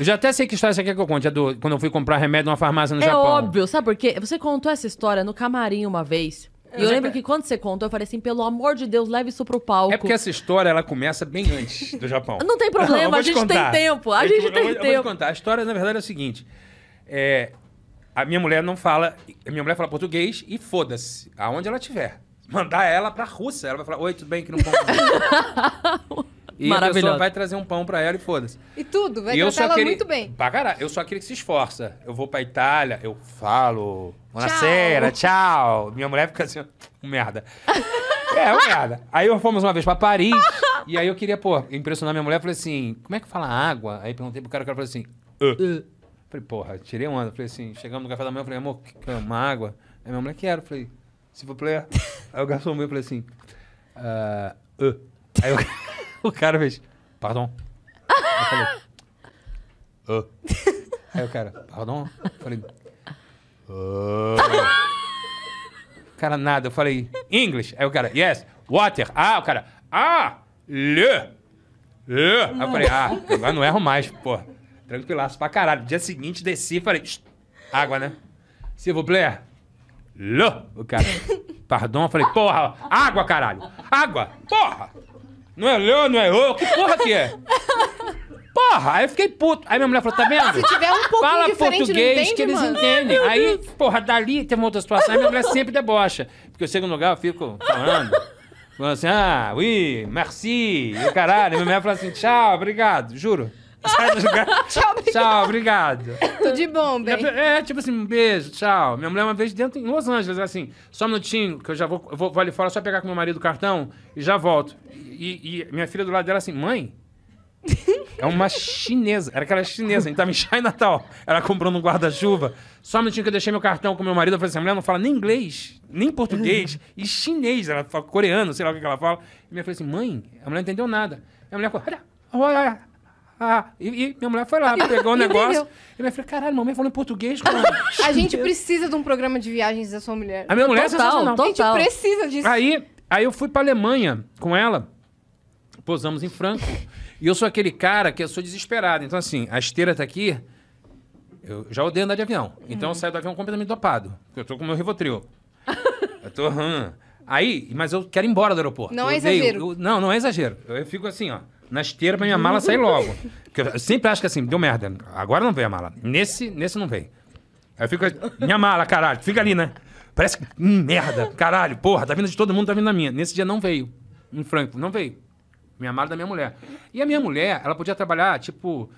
Eu já até sei que história você quer que eu conte. É do, quando eu fui comprar remédio numa farmácia no é Japão. É óbvio, sabe por quê? Você contou essa história no camarim uma vez. E eu lembro que quando você contou, eu falei assim, pelo amor de Deus, leve isso pro palco. É porque essa história, ela começa bem antes do Japão. Não tem problema, não, a gente tem tempo. A gente tem eu tempo. Eu vou te contar. A história, na verdade, é o seguinte. É, a minha mulher não fala... A minha mulher fala português e foda-se. Aonde ela estiver. Mandar ela pra Rússia. Ela vai falar, oi, tudo bem? Que não E Maravilhoso. a pessoa vai trazer um pão para ela e foda-se. E tudo, vai e eu ela muito bem. Pra caralho, eu só queria que se esforça. Eu vou pra Itália, eu falo, Buonasera, tchau. tchau. Minha mulher fica assim, merda. é, merda. Aí fomos uma vez pra Paris, e aí eu queria, pô, impressionar minha mulher, falei assim, como é que fala água? Aí perguntei pro cara, o cara falou assim, uh. Falei, porra, tirei uma Falei assim, chegamos no café da manhã, falei, amor, uma água? Aí minha mulher, quero. Falei, se for player. aí o garçom meu, falei assim, uh, uh. Aí eu... O cara fez, pardon. Eu falei, oh. Aí o cara, pardon? Eu falei, oh. cara, nada. Eu falei, English. Aí o cara, yes, water. Ah, o cara, ah, le. Le. Aí eu falei, ah, agora não erro mais, pô. Tranquilaço pra caralho. Dia seguinte, desci e falei, água, né? S'il vous plaît. Le. O cara, pardon. Eu falei, porra, água, caralho. Água, porra. Não é lã, não é o que porra que é? Porra, aí eu fiquei puto. Aí minha mulher falou, tá vendo? Se tiver um pouco Fala português entende, que eles entendem. Aí, porra, dali tem uma outra situação. Aí minha mulher sempre debocha. Porque eu chego no lugar, eu fico falando. Falando assim, ah, oui, merci, e caralho. Minha mulher fala assim, tchau, obrigado, juro. Sai do lugar. tchau, obrigado. Tchau, obrigado. Tudo de bom, bem. É, tipo assim, um beijo, tchau. Minha mulher uma vez dentro em Los Angeles, é assim, só um minutinho, que eu já vou, vou, vou ali fora só pegar com meu marido o cartão e já volto. E, e minha filha do lado dela assim, mãe, é uma chinesa. Era aquela chinesa, a gente tava em Natal Ela comprou num guarda-chuva. Só um minutinho que eu deixei meu cartão com meu marido. Eu falei assim: a mulher não fala nem inglês, nem português, e chinês. Ela fala coreano, sei lá o que, ela fala. E minha filha assim: mãe, a mulher não entendeu nada. E a mulher falou: olha, olha, ah, e, e minha mulher foi lá, pegou o negócio. e minha falou, caralho, mamãe em português, mano. a gente precisa de um programa de viagens da sua mulher. A minha mulher é total, é sensacional. Total. A gente precisa disso. Aí, aí eu fui pra Alemanha com ela. Posamos em Franco. e eu sou aquele cara que eu sou desesperado. Então, assim, a esteira tá aqui. Eu já odeio andar de avião. Então eu uhum. saio do avião completamente dopado. Porque eu tô com o meu Rivotril. eu tô. Hum. Aí, mas eu quero ir embora do aeroporto. Não eu é odeio. exagero. Eu, não, não é exagero. Eu, eu fico assim, ó na esteira pra minha mala sair logo. Porque eu sempre acho que assim, deu merda. Agora não veio a mala. Nesse, nesse não veio. Aí eu fico. Assim, minha mala, caralho, fica ali, né? Parece que. Hum, merda, caralho, porra, tá vindo de todo mundo, tá vindo da minha. Nesse dia não veio. Em Franco, não veio. Minha mala da minha mulher. E a minha mulher, ela podia trabalhar, tipo,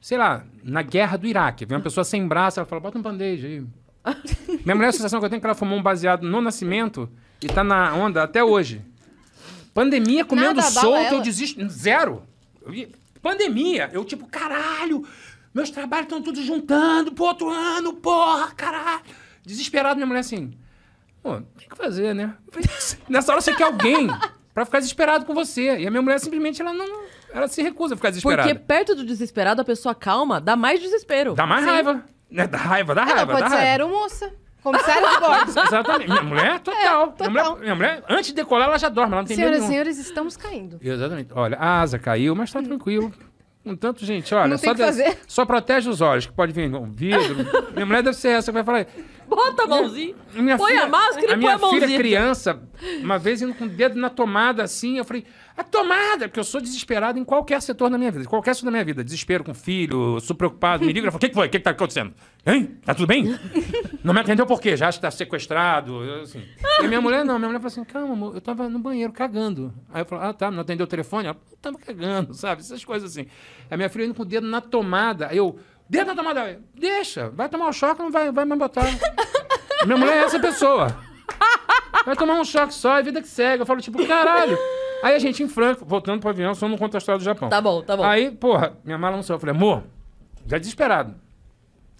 sei lá, na guerra do Iraque. Vem uma pessoa sem braço, ela fala, bota um bandeja aí. minha mulher, a sensação que eu tenho é que ela fumou um baseado no nascimento e tá na onda até hoje. Pandemia comendo Nada, solto, eu desisto. Zero. Pandemia, eu tipo, caralho, meus trabalhos estão todos juntando pro outro ano, porra, caralho. Desesperado, minha mulher assim. Pô, tem que fazer, né? Nessa hora você quer alguém para ficar desesperado com você. E a minha mulher simplesmente ela não. Ela se recusa a ficar desesperada. Porque perto do desesperado, a pessoa calma dá mais desespero. Dá mais Sim. raiva. Né? Dá raiva, dá é, raiva. Ela pode dá ser raiva. aeromoça. Comissária de bordo. Exatamente. Minha mulher, é total. É, total. Minha, mulher, minha, mulher, antes de decolar, ela já dorme. Ela não tem Senhoras e senhores, estamos caindo. Exatamente. Olha, a asa caiu, mas tá tranquilo. Um tanto, gente, olha, só, fazer. só protege os olhos, que pode vir um vidro. minha mulher deve ser essa que vai falar. Bota a mãozinha. Minha põe filha, a máscara a e põe a mãozinha. Minha filha criança, uma vez indo com o dedo na tomada assim, eu falei, a tomada! Porque eu sou desesperado em qualquer setor da minha vida. Qualquer setor da minha vida. Desespero com filho, sou preocupado, me liga e o que, que foi? O que, que tá acontecendo? Hein? Tá tudo bem? não me atendeu por quê? Já acho que tá sequestrado, assim. E minha mulher não, minha mulher falou assim, calma, amor, eu tava no banheiro cagando. Aí eu falei: ah, tá, não atendeu o telefone? Ela, tava cagando, sabe? Essas coisas assim. A minha filha indo com o dedo na tomada, aí eu Dentro da tomada. Deixa, vai tomar um choque, não vai, vai me botar. Minha mulher é essa pessoa. Vai tomar um choque só, é vida que segue. Eu falo, tipo, caralho. Aí a gente em Franco, voltando pro avião, só não conta a história do Japão. Tá bom, tá bom. Aí, porra, minha mala não saiu. Eu falei, amor, já é desesperado.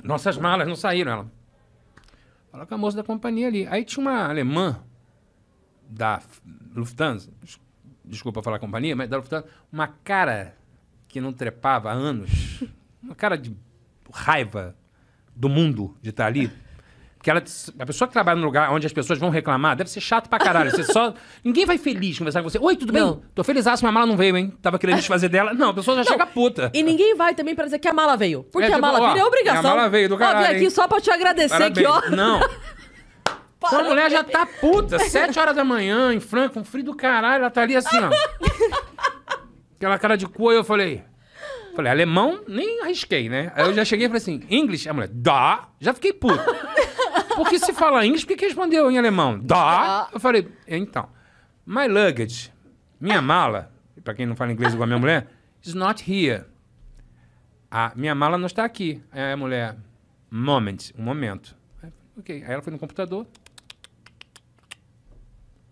Nossas malas não saíram, ela. Fala com a moça da companhia ali. Aí tinha uma alemã da Lufthansa, desculpa falar companhia, mas da Lufthansa, uma cara que não trepava há anos. Uma cara de raiva do mundo de estar tá ali. Porque ela, a pessoa que trabalha num lugar onde as pessoas vão reclamar deve ser chato pra caralho. Você só, ninguém vai feliz conversar com você. Oi, tudo bem? Não. Tô feliz, mas a mala não veio, hein? Tava querendo desfazer dela. Não, a pessoa já não. chega puta. E ninguém vai também pra dizer que a mala veio. Porque é, tipo, a mala veio é obrigação. A mala veio do caralho. Ó, vim aqui hein? só pra te agradecer Parabéns. que, ó. Não. Parabéns. a mulher já tá puta, sete horas da manhã, em Franca, um frio do caralho, ela tá ali assim, ó. Aquela cara de cu, eu falei. Falei, alemão, nem arrisquei, né? Aí eu já cheguei e falei assim, English? A mulher, dá. Já fiquei puto. Porque se fala inglês, por que, respondeu em alemão? Dá. Eu falei, então, my luggage, minha ah. mala, pra quem não fala inglês igual a minha mulher, is not here. A minha mala não está aqui. Aí a mulher, moment, um momento. ok. Aí ela foi no computador,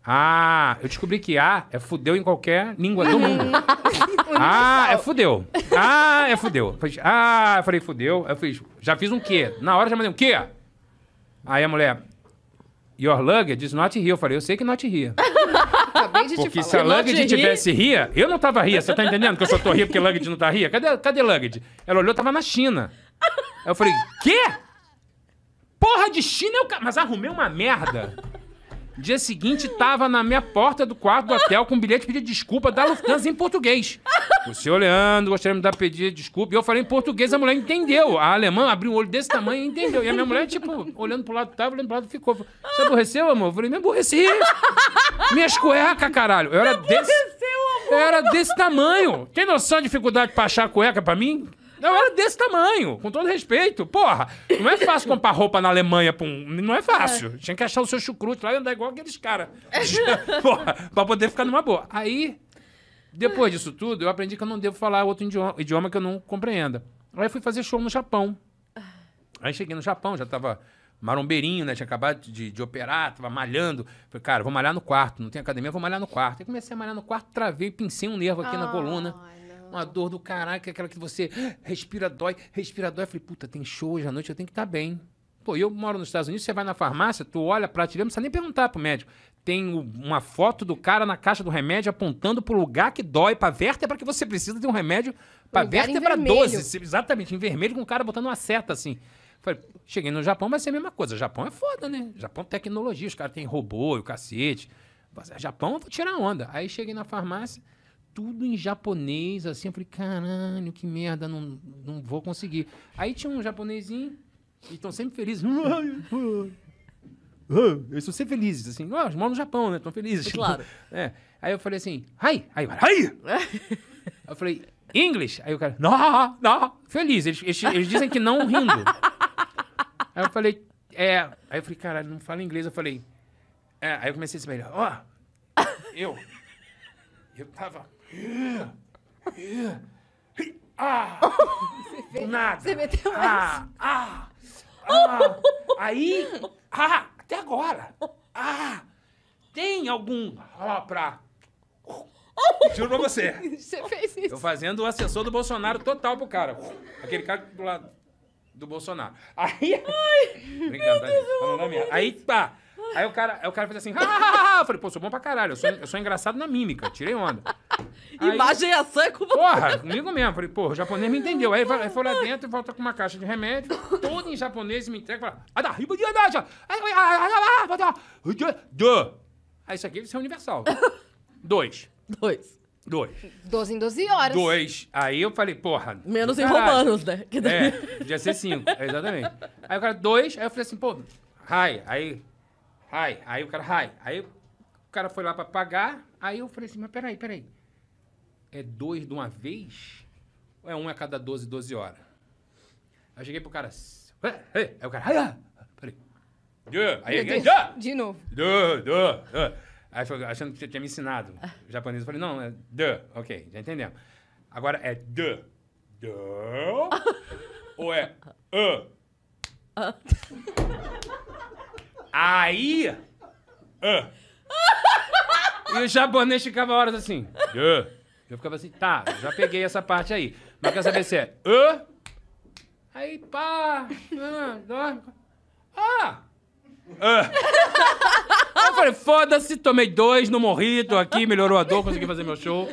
ah, eu descobri que A é fudeu em qualquer língua do mundo. Uhum. ah, é fudeu. Ah, é fudeu. Eu fiz, ah, eu falei, fudeu. Eu fiz, já fiz um quê? Na hora já mandei um quê? Aí a mulher, your luggage is not here. Eu falei, eu sei que not here. Acabei de porque te se falar. a luggage tivesse ria, eu não tava ria. Você tá entendendo que eu só tô ria porque luggage não tá ria? Cadê, cadê luggage? Ela olhou, tava na China. Aí eu falei, quê? Porra de China, eu... É cara. mas arrumei uma merda. Dia seguinte, tava na minha porta do quarto do hotel com um bilhete pedindo desculpa da Lufthansa em português. O senhor Leandro gostaria de me dar pedir desculpa. E eu falei em português, a mulher entendeu. A alemã abriu um olho desse tamanho e entendeu. E a minha mulher, tipo, olhando pro lado tava, olhando pro lado ficou. Você aborreceu, amor? Eu falei, me aborreci. Minhas cuecas, caralho. Eu era desse. Amor. Eu era desse tamanho. Tem noção da dificuldade pra achar cueca pra mim? Não, era é desse tamanho, com todo respeito. Porra, não é fácil comprar roupa na Alemanha pra um... Não é fácil. É. Tinha que achar o seu chucrute lá e andar igual aqueles caras. É. Porra, pra poder ficar numa boa. Aí, depois disso tudo, eu aprendi que eu não devo falar outro idioma, idioma que eu não compreenda. Aí fui fazer show no Japão. Aí cheguei no Japão, já tava marombeirinho, né? Tinha acabado de, de operar, tava malhando. Falei, cara, vou malhar no quarto, não tem academia, vou malhar no quarto. Aí comecei a malhar no quarto, travei, pincei um nervo aqui oh, na coluna uma dor do caralho, é aquela que você respira, dói, respira, dói. Eu falei, puta, tem show hoje à noite, eu tenho que estar tá bem. Pô, eu moro nos Estados Unidos, você vai na farmácia, tu olha a prateleira, não precisa nem perguntar pro médico. Tem uma foto do cara na caixa do remédio apontando pro lugar que dói, pra vértebra que você precisa de um remédio pra lugar vértebra 12. Exatamente, em vermelho, com o cara botando uma seta assim. Falei, cheguei no Japão, vai ser a mesma coisa. Japão é foda, né? Japão Japão tecnologia, os caras têm robô e o cacete. É Japão, eu vou tirar onda. Aí cheguei na farmácia, tudo em japonês, assim. Eu falei, caralho, que merda, não, não vou conseguir. Aí tinha um japonesinho, e estão sempre felizes. Eles estão sempre felizes, assim. Ah, moram no Japão, né? Estão felizes. É claro. É. Aí eu falei assim, hi, ai hi! eu falei, English? Aí o cara, não, não, feliz. Eles, eles, eles dizem que não rindo. aí eu falei, é. Aí eu falei, caralho, não fala inglês. Eu falei, é. Aí eu comecei a se melhor, Ó, eu, eu tava ah! ah! Você nada. Você meteu ah! mais. Ah! Ah! Aí. Ah! Até agora. Ah! Tem algum. Ah, pra. Juro pra você. Você fez isso. Eu fazendo o assessor do Bolsonaro total pro cara. Aquele cara do lado do Bolsonaro. Aí. Ai, Brincando, tá, Aí, pá. Aí o cara, aí o cara fez assim, ah! eu falei, pô, sou bom pra caralho, eu sou, eu sou engraçado na mímica, tirei onda. Aí, Imagem e ação é com você. Porra, é comigo mesmo. Falei, pô o japonês me entendeu. Aí ele foi lá dentro e volta com uma caixa de remédio, todo em japonês me entrega e fala, ah, da riba de andaja! Aí isso aqui isso é universal. Dois. Dois. Dois. doze em doze horas. Dois. Aí eu falei, porra. Menos em romanos, né? Que é, daí... É, podia ser cinco, exatamente. Aí o cara, dois, aí eu falei assim, pô, Hi. Aí Hi. Aí o cara, hi. Aí o cara foi lá para pagar. Aí eu falei assim, mas peraí, peraí. É dois de uma vez? Ou é um a cada 12, 12 horas? Aí eu cheguei pro cara. Hey, Aí o cara, peraí. Aí, again, De novo. du du, duh. Aí foi achando que você tinha me ensinado o ah. japonês. Eu falei, não, é Ok, já entendemos. Agora é du ou é uh. Aí. e o japonês ficava horas assim. Eu ficava assim, tá, já peguei essa parte aí. Mas quer saber se é. Aí, pá. Ah. ah. Eu falei, foda-se, tomei dois não morri, tô aqui, melhorou a dor, consegui fazer meu show.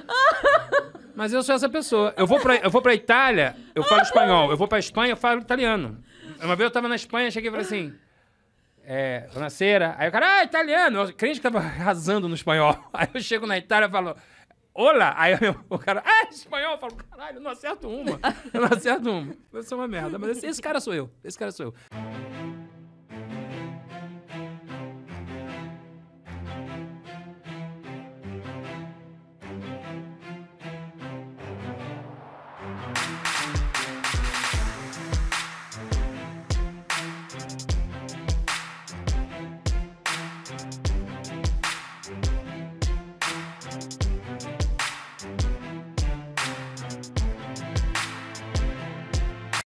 Mas eu sou essa pessoa. Eu vou pra, eu vou pra Itália, eu falo espanhol. Eu vou pra Espanha, eu falo italiano. Uma vez eu tava na Espanha, cheguei e falei assim é, Bonacera. Aí o cara, ah, italiano. crente que tava arrasando no espanhol. Aí eu chego na Itália e falo, olá. Aí eu, o cara, ah, é espanhol. Eu falo, caralho, eu não acerto uma. Eu não acerto uma. Eu sou é uma merda. Mas esse, esse cara sou eu. Esse cara sou eu.